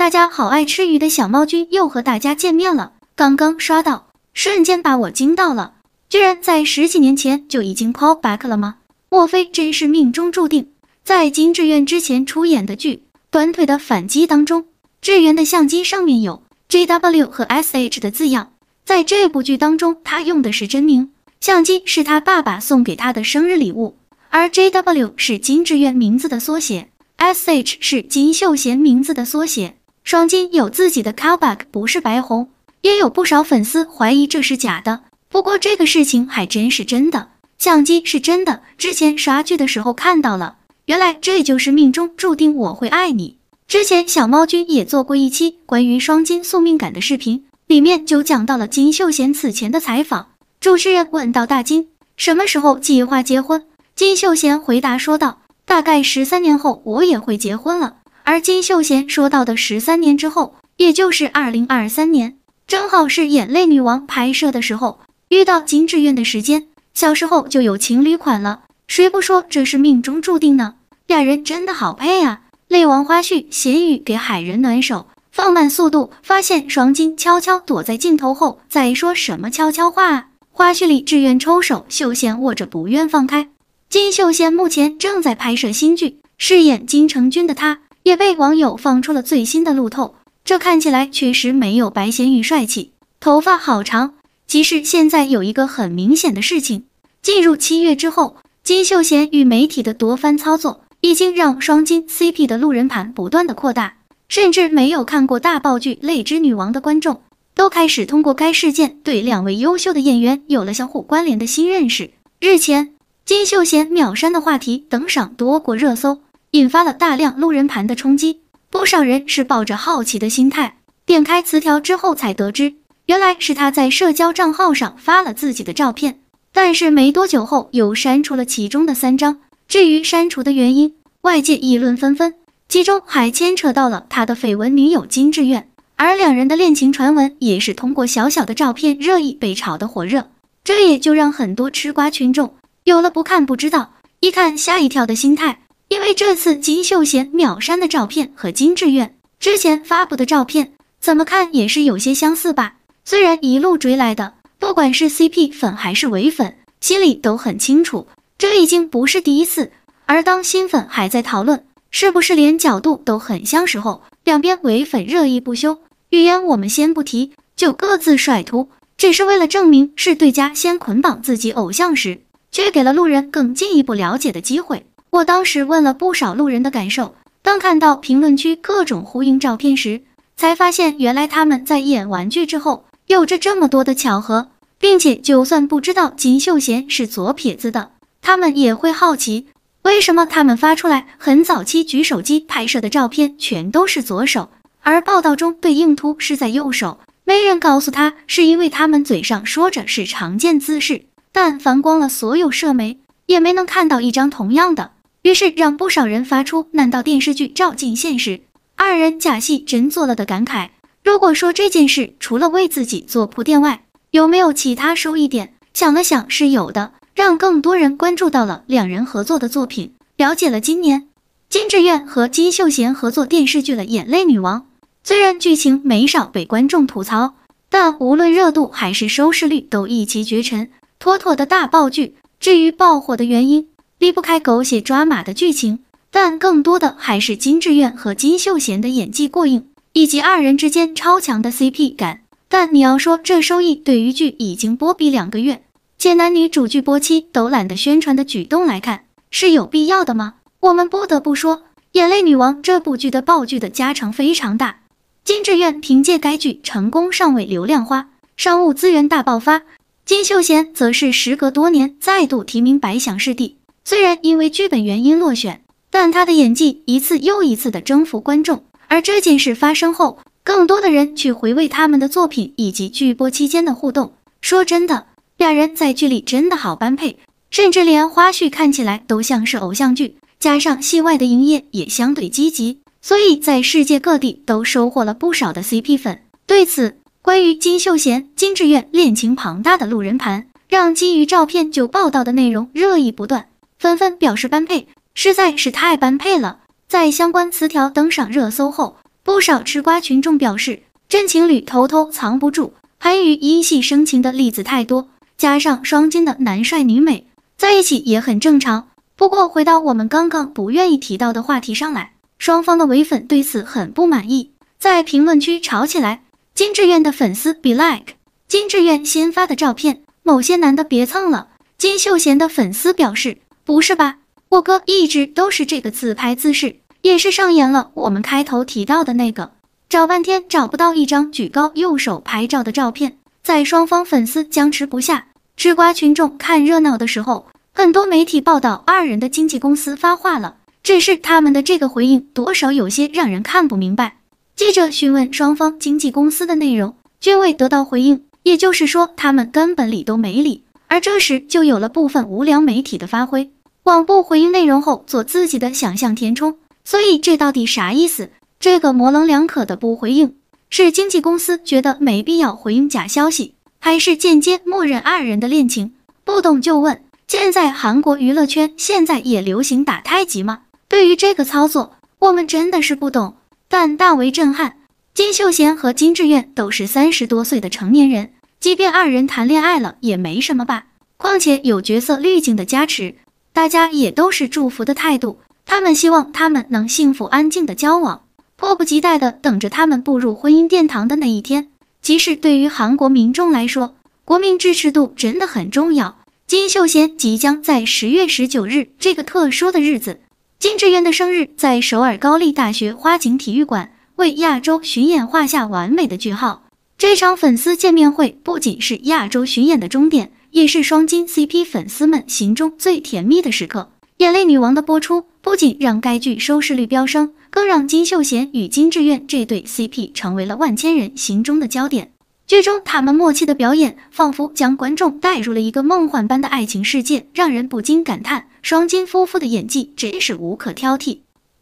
大家好，爱吃鱼的小猫君又和大家见面了。刚刚刷到，瞬间把我惊到了，居然在十几年前就已经 call back 了吗？莫非真是命中注定？在金志媛之前出演的剧《短腿的反击》当中，志媛的相机上面有 J W 和 S H 的字样。在这部剧当中，她用的是真名，相机是她爸爸送给她的生日礼物，而 J W 是金志媛名字的缩写，S H 是金秀贤名字的缩写。双金有自己的 callback，不是白红，也有不少粉丝怀疑这是假的。不过这个事情还真是真的，相机是真的。之前刷剧的时候看到了，原来这就是命中注定我会爱你。之前小猫君也做过一期关于双金宿命感的视频，里面就讲到了金秀贤此前的采访。主持人问到大金什么时候计划结婚，金秀贤回答说道：“大概十三年后，我也会结婚了。”而金秀贤说到的十三年之后，也就是二零二三年，正好是《眼泪女王》拍摄的时候，遇到金志媛的时间，小时候就有情侣款了，谁不说这是命中注定呢？俩人真的好配啊！泪王花絮，贤宇给海人暖手，放慢速度，发现双金悄悄躲在镜头后，在说什么悄悄话？花絮里志媛抽手，秀贤握着不愿放开。金秀贤目前正在拍摄新剧，饰演金城君的他。也被网友放出了最新的路透，这看起来确实没有白贤宇帅气，头发好长。其实现在有一个很明显的事情，进入七月之后，金秀贤与媒体的夺番操作已经让双金 CP 的路人盘不断的扩大，甚至没有看过大爆剧《泪之女王》的观众，都开始通过该事件对两位优秀的演员有了相互关联的新认识。日前，金秀贤秒删的话题登上多国热搜。引发了大量路人盘的冲击，不少人是抱着好奇的心态点开词条之后才得知，原来是他在社交账号上发了自己的照片，但是没多久后又删除了其中的三张。至于删除的原因，外界议论纷纷，其中还牵扯到了他的绯闻女友金志媛，而两人的恋情传闻也是通过小小的照片热议被炒得火热，这也就让很多吃瓜群众有了不看不知道，一看吓一跳的心态。因为这次金秀贤秒删的照片和金志垣之前发布的照片，怎么看也是有些相似吧？虽然一路追来的，不管是 CP 粉还是伪粉，心里都很清楚，这已经不是第一次。而当新粉还在讨论是不是连角度都很像时候，两边伪粉热议不休，语言我们先不提，就各自甩图，只是为了证明是对家先捆绑自己偶像时，却给了路人更进一步了解的机会。我当时问了不少路人的感受，当看到评论区各种呼应照片时，才发现原来他们在演玩完剧之后有着这么多的巧合，并且就算不知道金秀贤是左撇子的，他们也会好奇为什么他们发出来很早期举手机拍摄的照片全都是左手，而报道中对应图是在右手。没人告诉他是因为他们嘴上说着是常见姿势，但反光了所有社媒也没能看到一张同样的。于是让不少人发出“难道电视剧照进现实，二人假戏真做了”的感慨。如果说这件事除了为自己做铺垫外，有没有其他收益点？想了想是有的，让更多人关注到了两人合作的作品，了解了今年金志媛和金秀贤合作电视剧的《眼泪女王》。虽然剧情没少被观众吐槽，但无论热度还是收视率都一骑绝尘，妥妥的大爆剧。至于爆火的原因，离不开狗血抓马的剧情，但更多的还是金志媛和金秀贤的演技过硬，以及二人之间超强的 CP 感。但你要说这收益对于剧已经播比两个月，且男女主剧播期都懒得宣传的举动来看，是有必要的吗？我们不得不说，《眼泪女王》这部剧的爆剧的加成非常大，金志媛凭借该剧成功上位流量花，商务资源大爆发；金秀贤则是时隔多年再度提名白想视帝。虽然因为剧本原因落选，但他的演技一次又一次的征服观众。而这件事发生后，更多的人去回味他们的作品以及剧播期间的互动。说真的，两人在剧里真的好般配，甚至连花絮看起来都像是偶像剧。加上戏外的营业也相对积极，所以在世界各地都收获了不少的 CP 粉。对此，关于金秀贤、金志炫恋情庞大的路人盘，让基于照片就报道的内容热议不断。纷纷表示般配，实在是太般配了。在相关词条登上热搜后，不少吃瓜群众表示，真情侣偷偷藏不住，韩语因戏生情的例子太多，加上双金的男帅女美，在一起也很正常。不过回到我们刚刚不愿意提到的话题上来，双方的伪粉对此很不满意，在评论区吵起来。金志媛的粉丝比 like 金志媛新发的照片，某些男的别蹭了。金秀贤的粉丝表示。不是吧，我哥一直都是这个自拍姿势，也是上演了我们开头提到的那个，找半天找不到一张举高右手拍照的照片。在双方粉丝僵持不下、吃瓜群众看热闹的时候，很多媒体报道二人的经纪公司发话了，只是他们的这个回应多少有些让人看不明白。记者询问双方经纪公司的内容，均未得到回应，也就是说他们根本理都没理。而这时就有了部分无良媒体的发挥。网不回应内容后做自己的想象填充，所以这到底啥意思？这个模棱两可的不回应，是经纪公司觉得没必要回应假消息，还是间接默认二人的恋情？不懂就问。现在韩国娱乐圈现在也流行打太极吗？对于这个操作，我们真的是不懂，但大为震撼。金秀贤和金智苑都是三十多岁的成年人，即便二人谈恋爱了也没什么吧？况且有角色滤镜的加持。大家也都是祝福的态度，他们希望他们能幸福安静的交往，迫不及待的等着他们步入婚姻殿堂的那一天。即使对于韩国民众来说，国民支持度真的很重要。金秀贤即将在十月十九日这个特殊的日子，金智媛的生日，在首尔高丽大学花景体育馆为亚洲巡演画下完美的句号。这场粉丝见面会不仅是亚洲巡演的终点。也是双金 CP 粉丝们心中最甜蜜的时刻。《眼泪女王》的播出不仅让该剧收视率飙升，更让金秀贤与金智媛这对 CP 成为了万千人心中的焦点。剧中他们默契的表演，仿佛将观众带入了一个梦幻般的爱情世界，让人不禁感叹双金夫妇的演技真是无可挑剔。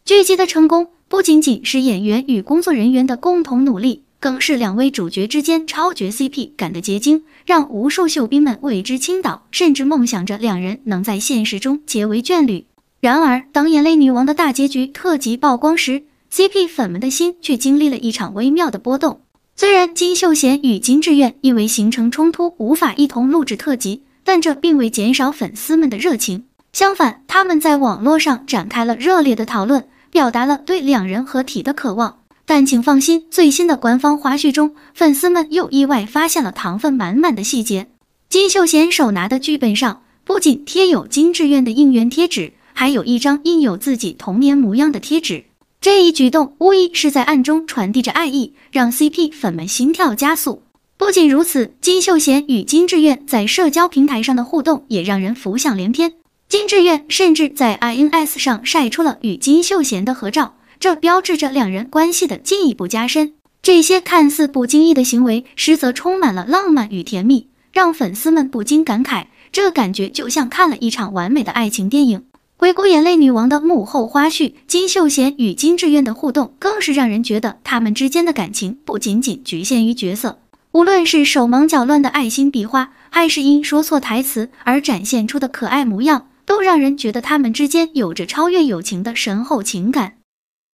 剧集的成功不仅仅是演员与工作人员的共同努力。更是两位主角之间超绝 CP 感的结晶，让无数秀兵们为之倾倒，甚至梦想着两人能在现实中结为眷侣。然而，当《眼泪女王》的大结局特辑曝光时，CP 粉们的心却经历了一场微妙的波动。虽然金秀贤与金志媛因为行程冲突无法一同录制特辑，但这并未减少粉丝们的热情。相反，他们在网络上展开了热烈的讨论，表达了对两人合体的渴望。但请放心，最新的官方花絮中，粉丝们又意外发现了糖分满满的细节。金秀贤手拿的剧本上不仅贴有金志愿的应援贴纸，还有一张印有自己童年模样的贴纸。这一举动无疑是在暗中传递着爱意，让 CP 粉们心跳加速。不仅如此，金秀贤与金志愿在社交平台上的互动也让人浮想联翩。金志愿甚至在 INS 上晒出了与金秀贤的合照。这标志着两人关系的进一步加深。这些看似不经意的行为，实则充满了浪漫与甜蜜，让粉丝们不禁感慨：这感觉就像看了一场完美的爱情电影。《鬼谷眼泪女王》的幕后花絮，金秀贤与金智媛的互动，更是让人觉得他们之间的感情不仅仅局限于角色。无论是手忙脚乱的爱心比划，还是因说错台词而展现出的可爱模样，都让人觉得他们之间有着超越友情的深厚情感。